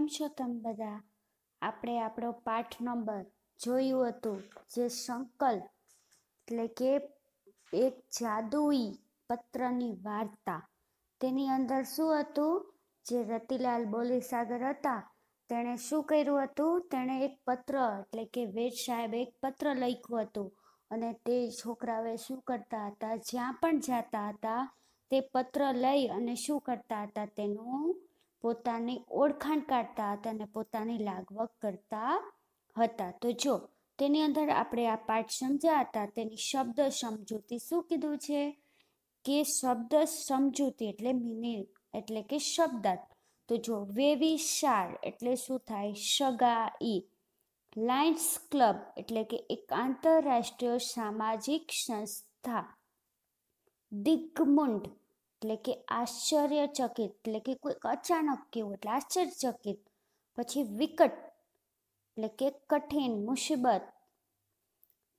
કેમ છો તમે બધા આપણે આપણો પાઠ નંબર જોયું હતું જે સંકલ્પ એટલે કે એક જાદુઈ પત્રની વાર્તા તેની અંદર શું હતું જે રતિલાલ બોલીસાગર હતા તેણે શું કર્યું હતું તેણે એક પત્ર એટલે કે વેદ સાહેબ એક પત્ર લખ્યું હતું અને તે છોકરાઓએ શું કરતા હતા જ્યાં પણ જતા હતા તે પત્ર લઈ અને શું કરતા હતા તેનું પોતાની ઓળખાણ કાઢતા હતા અને પોતાની લાગવગ કરતા હતા તો જો તેની અંદર આપણે આ પાઠ સમજ્યા હતા તેની શબ્દ સમજૂતી શું કીધું છે કે શબ્દ સમજૂતી એટલે મિનિંગ એટલે કે શબ્દાર્થ તો જો વેવી શાર એટલે શું થાય સગા ઈ લાયન્સ ક્લબ એટલે કે એક આંતરરાષ્ટ્રીય સામાજિક સંસ્થા દિગમુંડ એટલે કે આશ્ચર્યચકિત એટલે કે કોઈક અચાનક કેવું એટલે આશ્ચર્યચકિત પછી વિકટ એટલે કે કઠિન મુસીબત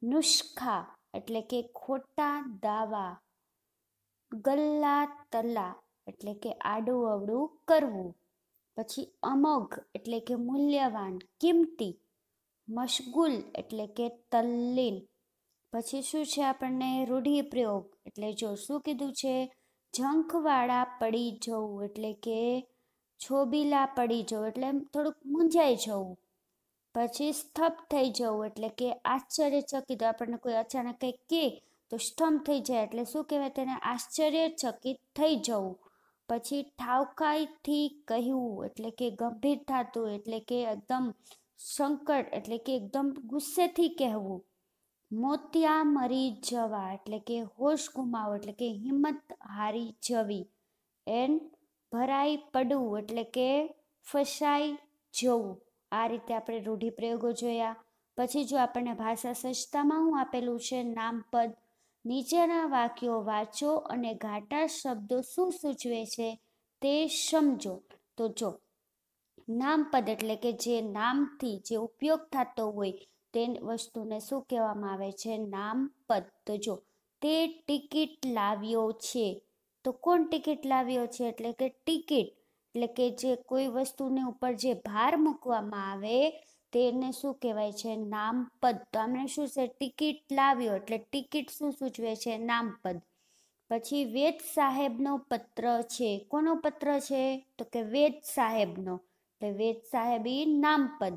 નુસ્ખા એટલે કે ખોટા દાવા ગલ્લા તલ્લા એટલે કે આડું અવડું કરવું પછી અમોઘ એટલે કે મૂલ્યવાન કિંમતી મશગુલ એટલે કે તલ્લીન પછી શું છે આપણને રૂઢિપ્રયોગ એટલે જો શું કીધું છે ઝંખવાળા પડી જવું એટલે કે છોબીલા પડી જવું એટલે થોડુંક મૂંઝાઈ જવું પછી સ્તબ્ધ થઈ જવું એટલે કે આશ્ચર્યચકિત આપણને કોઈ અચાનક કંઈક કે તો સ્તંભ થઈ જાય એટલે શું કહેવાય તેને આશ્ચર્યચકિત થઈ જવું પછી ઠાવકાઈથી કહ્યું એટલે કે ગંભીર થતું એટલે કે એકદમ સંકટ એટલે કે એકદમ ગુસ્સેથી કહેવું મોતિયા મરી જવા એટલે કે હોશ ગુમાવો એટલે કે હિંમત હારી જવી એન ભરાઈ પડવું એટલે કે ફસાઈ જવું આ રીતે આપણે રૂઢિપ્રયોગો જોયા પછી જો આપણને ભાષા સજ્જતામાં હું આપેલું છે નામપદ નીચેના વાક્યો વાંચો અને ઘાટા શબ્દો શું સૂચવે છે તે સમજો તો જો નામપદ એટલે કે જે નામથી જે ઉપયોગ થતો હોય તે વસ્તુને શું કહેવામાં આવે છે નામપદ તો જો તે ટિકિટ લાવ્યો છે તો કોણ ટિકિટ લાવ્યો છે એટલે કે ટિકિટ એટલે કે જે કોઈ વસ્તુને ઉપર જે ભાર મૂકવામાં આવે તેને શું કહેવાય છે નામપદ તો આપણે શું છે ટિકિટ લાવ્યો એટલે ટિકિટ શું સૂચવે છે નામપદ પછી વેદ સાહેબનો પત્ર છે કોનો પત્ર છે તો કે વેદ સાહેબનો એટલે વેદ સાહેબ એ નામપદ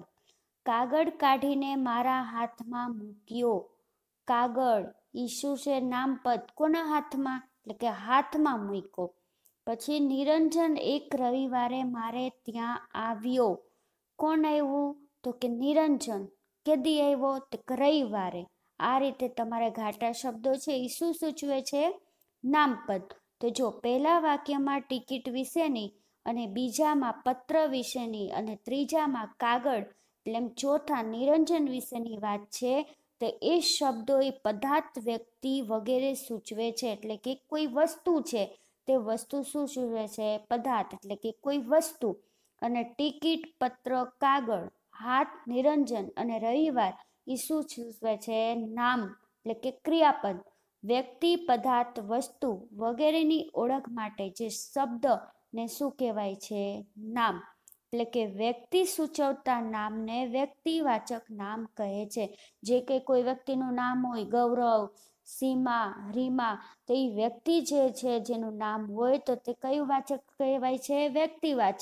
કાગળ કાઢીને મારા હાથમાં મૂક્યો કાગળ ઈસુસે નામપદ કોના હાથમાં એટલે કે હાથમાં મૂક્યો પછી નિરંજન એક રવિવારે મારે ત્યાં આવ્યો કોણ આવ્યું તો કે નિરંજન કેદી આવ્યો તો રવિવારે આ રીતે તમારે ઘાટા શબ્દો છે ઈસુ સૂચવે છે નામપદ તો જો પહેલા વાક્યમાં ટિકિટ વિશેની અને બીજામાં પત્ર વિશેની અને ત્રીજામાં કાગળ એટલે એમ ચોથા નિરંજન વિશેની વાત છે તો એ શબ્દો એ પદાર્થ વ્યક્તિ વગેરે સૂચવે છે એટલે કે કોઈ વસ્તુ છે તે વસ્તુ શું સૂચવે છે પદાર્થ એટલે કે કોઈ વસ્તુ અને ટિકિટ પત્ર કાગળ હાથ નિરંજન અને રવિવાર એ શું સૂચવે છે નામ એટલે કે ક્રિયાપદ વ્યક્તિ પદાર્થ વસ્તુ વગેરેની ઓળખ માટે જે શબ્દ ને શું કહેવાય છે નામ એટલે કે વ્યક્તિ સૂચવતા નામને વ્યક્તિવાચક નામ કહે છે જે કે કોઈ વ્યક્તિનું નામ હોય ગૌરવ સીમા રીમા તો એ વ્યક્તિ જે છે જેનું નામ હોય તો તે કયું વાચક કહેવાય છે વ્યક્તિવાચક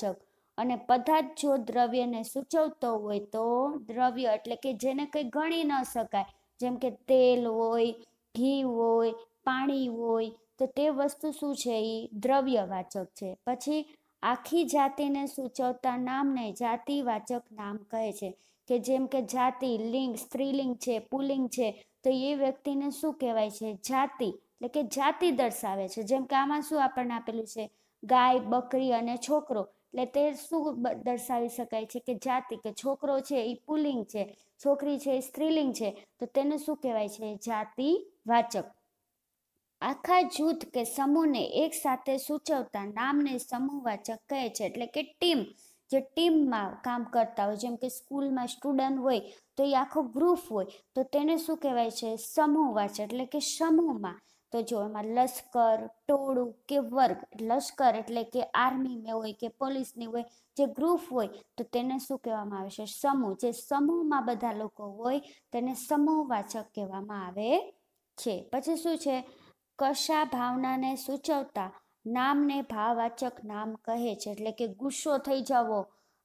અને પદાર્થ જો દ્રવ્યને સૂચવતો હોય તો દ્રવ્ય એટલે કે જેને કંઈ ગણી ન શકાય જેમ કે તેલ હોય ઘી હોય પાણી હોય તો તે વસ્તુ શું છે એ દ્રવ્યવાચક છે પછી આખી જાતિને સૂચવતા નામને જાતિવાચક નામ કહે છે કે જેમ કે જાતિ લિંગ સ્ત્રીલિંગ છે પુલિંગ છે તો એ વ્યક્તિને શું કહેવાય છે જાતિ એટલે કે જાતિ દર્શાવે છે જેમ કે આમાં શું આપણને આપેલું છે ગાય બકરી અને છોકરો એટલે તે શું દર્શાવી શકાય છે કે જાતિ કે છોકરો છે એ પુલિંગ છે છોકરી છે એ સ્ત્રીલિંગ છે તો તેને શું કહેવાય છે જાતિ વાચક આખા જૂથ કે સમૂહને એક સાથે સૂચવતા નામને સમૂહવાચક કહે છે એટલે કે ટીમ જે ટીમમાં કામ કરતા હોય જેમ કે સ્કૂલમાં સ્ટુડન્ટ હોય તો એ આખો ગ્રુપ હોય તો તેને શું કહેવાય છે સમૂહવાચ એટલે કે સમૂહમાં તો જો એમાં લશ્કર ટોળું કે વર્ગ લશ્કર એટલે કે આર્મીને હોય કે પોલીસની હોય જે ગ્રુપ હોય તો તેને શું કહેવામાં આવે છે સમૂહ જે સમૂહમાં બધા લોકો હોય તેને સમૂહવાચક કહેવામાં આવે છે પછી શું છે કશા ભાવનાને સૂચવતા નામને ભાવવાચક નામ કહે છે એટલે કે ગુસ્સો થઈ જવો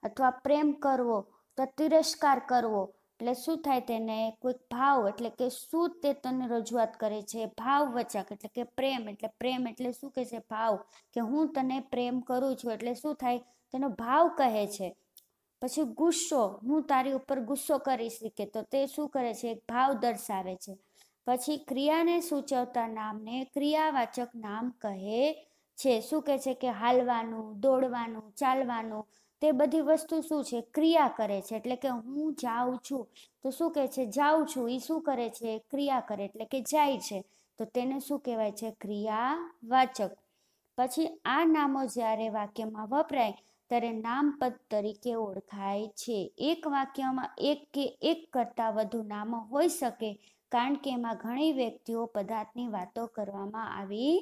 અથવા પ્રેમ કરવો તો તિરસ્કાર કરવો એટલે શું થાય તેને કોઈક ભાવ એટલે કે શું તે તને રજૂઆત કરે છે ભાવવચક એટલે કે પ્રેમ એટલે પ્રેમ એટલે શું કહે છે ભાવ કે હું તને પ્રેમ કરું છું એટલે શું થાય તેનો ભાવ કહે છે પછી ગુસ્સો હું તારી ઉપર ગુસ્સો કરીશ કે તો તે શું કરે છે એક ભાવ દર્શાવે છે પછી ક્રિયાને સૂચવતા નામને ક્રિયાવાચક નામ કહે છે શું કહે છે કે હાલવાનું દોડવાનું ચાલવાનું તે બધી વસ્તુ શું છે ક્રિયા કરે છે એટલે કે હું જાઉં છું તો શું કહે છે જાઉં છું એ શું કરે છે ક્રિયા કરે એટલે કે જાય છે તો તેને શું કહેવાય છે ક્રિયાવાચક પછી આ નામો જ્યારે વાક્યમાં વપરાય ત્યારે નામપદ તરીકે ઓળખાય છે એક વાક્યમાં એક કે એક કરતાં વધુ નામો હોઈ શકે કારણ કે એમાં ઘણી વ્યક્તિઓ પદાર્થની વાતો કરવામાં આવી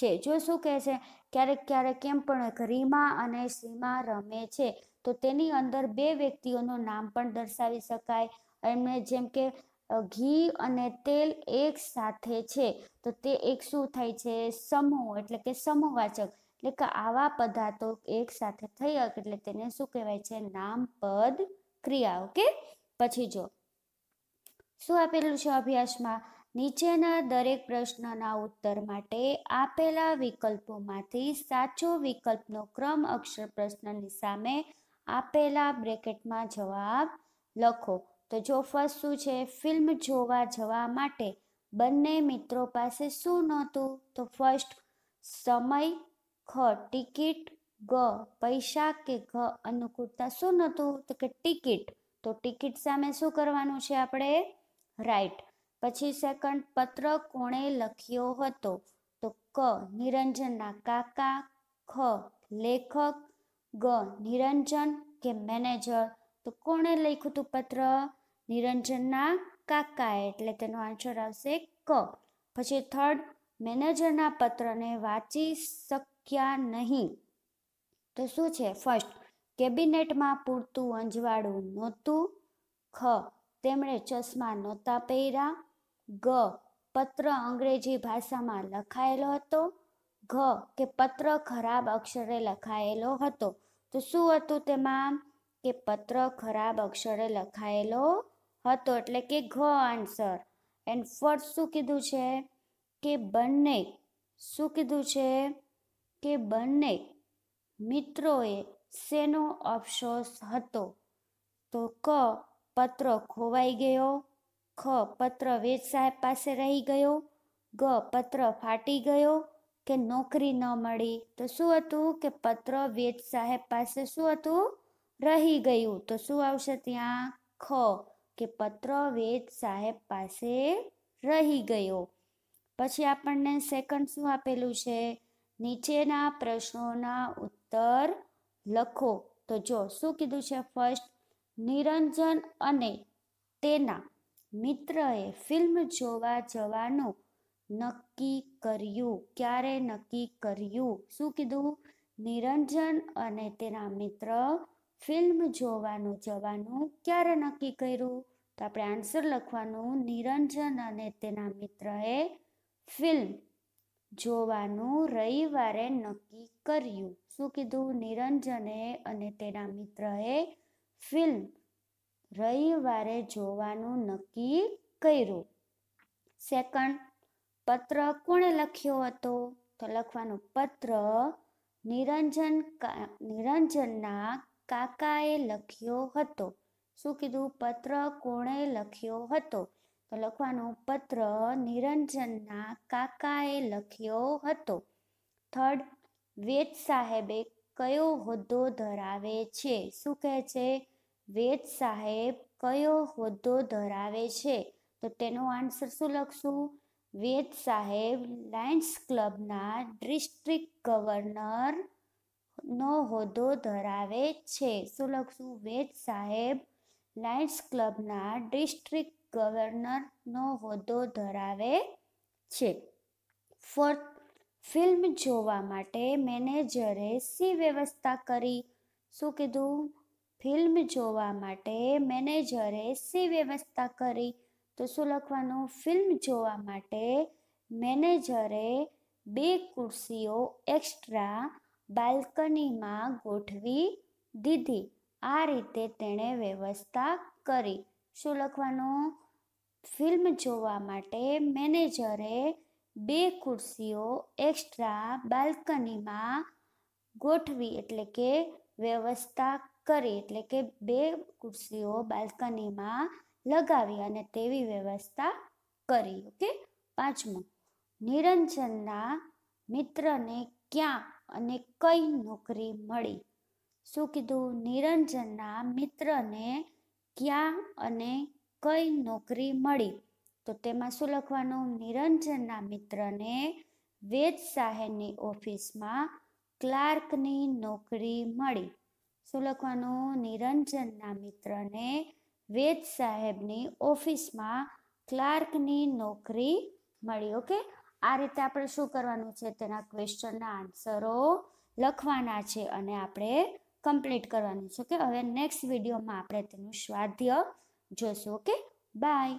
છે જો શું કહે છે ક્યારેક ક્યારેક કેમ પણ રીમા અને સીમા રમે છે તો તેની અંદર બે વ્યક્તિઓનું નામ પણ દર્શાવી શકાય એમને જેમ કે ઘી અને તેલ એક સાથે છે તો તે એક શું થાય છે સમૂહ એટલે કે સમૂહવાચક એટલે કે આવા પદાર્થો એક સાથે થઈ એટલે તેને શું કહેવાય છે નામ પદ ક્રિયા ઓકે પછી જો શું આપેલું છે અભ્યાસમાં નીચેના દરેક પ્રશ્નના ઉત્તર માટે આપેલા વિકલ્પોમાંથી સાચો વિકલ્પનો ક્રમ અક્ષર પ્રશ્નની સામે આપેલા બ્રેકેટમાં જવાબ લખો તો જો ફર્સ્ટ શું છે ફિલ્મ જોવા જવા માટે બંને મિત્રો પાસે શું નહોતું તો ફર્સ્ટ સમય ખ ટિકિટ ગ પૈસા કે ઘ અનુકૂળતા શું નહોતું તો કે ટિકિટ તો ટિકિટ સામે શું કરવાનું છે આપણે રાઈટ પછી સેકન્ડ પત્ર કોણે લખ્યો હતો તો ક નિરંજનના કાકા ખ લેખક ગ નિરંજન કે મેનેજર તો કોણે લખ્યું હતું પત્ર નિરંજનના કાકા એટલે તેનો આન્સર આવશે ક પછી થર્ડ મેનેજરના પત્રને વાંચી શક્યા નહીં તો શું છે ફર્સ્ટ કેબિનેટમાં પૂરતું અંજવાળું નહોતું ખ તેમણે ચશ્મા નહોતા પહેર્યા ગ પત્ર અંગ્રેજી ભાષામાં લખાયેલો હતો ઘ કે પત્ર ખરાબ અક્ષરે લખાયેલો હતો તો શું હતું તેમાં કે પત્ર ખરાબ અક્ષરે લખાયેલો હતો એટલે કે ઘ આન્સર એન્ડ ફર્સ્ટ શું કીધું છે કે બંને શું કીધું છે કે બંને મિત્રોએ શેનો અફસોસ હતો તો ક પત્ર ખોવાઈ ગયો ખ પત્ર વેદ સાહેબ પાસે રહી ગયો ગ પત્ર ફાટી ગયો કે નોકરી ન મળી તો શું હતું કે પત્ર વેદ સાહેબ પાસે શું હતું રહી ગયું તો શું આવશે ત્યાં ખ કે પત્ર વેદ સાહેબ પાસે રહી ગયો પછી આપણને સેકન્ડ શું આપેલું છે નીચેના પ્રશ્નોના ઉત્તર લખો તો જો શું કીધું છે ફર્સ્ટ નિરંજન અને તેના મિત્રએ ફિલ્મ જોવા જવાનું નક્કી કર્યું ક્યારે નક્કી કર્યું શું કીધું નિરંજન અને તેના મિત્ર ફિલ્મ જોવાનું જવાનું ક્યારે નક્કી કર્યું તો આપણે આન્સર લખવાનું નિરંજન અને તેના મિત્રએ ફિલ્મ જોવાનું રવિવારે નક્કી કર્યું શું કીધું નિરંજને અને તેના મિત્રએ ફિલ્મ રવિવારે જોવાનું નક્કી કર્યું સેકન્ડ પત્ર કોણે લખ્યો હતો તો લખવાનું પત્ર નિરંજન નિરંજનના કાકાએ લખ્યો હતો શું કીધું પત્ર કોણે લખ્યો હતો તો લખવાનું પત્ર નિરંજનના કાકાએ લખ્યો હતો થર્ડ વેદ સાહેબે કયો હોદ્દો ધરાવે છે શું કહે છે વેદ સાહેબ કયો હોદ્દો ધરાવે છે તો તેનો આન્સર શું લખશું વેદ સાહેબ લાયન્સ ક્લબના ડિસ્ટ્રિક્ટ ગવર્નર નો હોદ્દો ધરાવે છે શું લખશું વેદ સાહેબ લાયન્સ ક્લબના ડિસ્ટ્રિક્ટ ગવર્નરનો હોદ્દો ધરાવે છે ફોર્થ ફિલ્મ જોવા માટે મેનેજરે સી વ્યવસ્થા કરી શું કીધું ફિલ્મ જોવા માટે મેનેજરે સી વ્યવસ્થા કરી તો શું લખવાનું ફિલ્મ જોવા માટે મેનેજરે બે ખુરશીઓ એક્સ્ટ્રા બાલ્કનીમાં ગોઠવી દીધી આ રીતે તેણે વ્યવસ્થા કરી શું લખવાનું ફિલ્મ જોવા માટે મેનેજરે બે ખુરશીઓ એક્સ્ટ્રા બાલ્કનીમાં ગોઠવી એટલે કે વ્યવસ્થા કરી એટલે કે બે ખુરશીઓ બાલ્કનીમાં લગાવી અને તેવી વ્યવસ્થા કરી ઓકે પાંચમું નિરંજનના મિત્રને ક્યાં અને કઈ નોકરી મળી શું કીધું નિરંજનના મિત્રને ક્યાં અને કઈ નોકરી મળી તો તેમાં શું લખવાનું નિરંજનના મિત્રને વેદ સાહેબની ઓફિસમાં ક્લાર્કની નોકરી મળી શું લખવાનું નિરંજનના મિત્રને વેદ સાહેબની ઓફિસમાં ક્લાર્કની નોકરી મળી ઓકે આ રીતે આપણે શું કરવાનું છે તેના ક્વેશ્ચનના આન્સરો લખવાના છે અને આપણે કમ્પ્લીટ કરવાનું છે ઓકે હવે નેક્સ્ટ વિડીયોમાં આપણે તેનું સ્વાધ્ય જોશું ઓકે બાય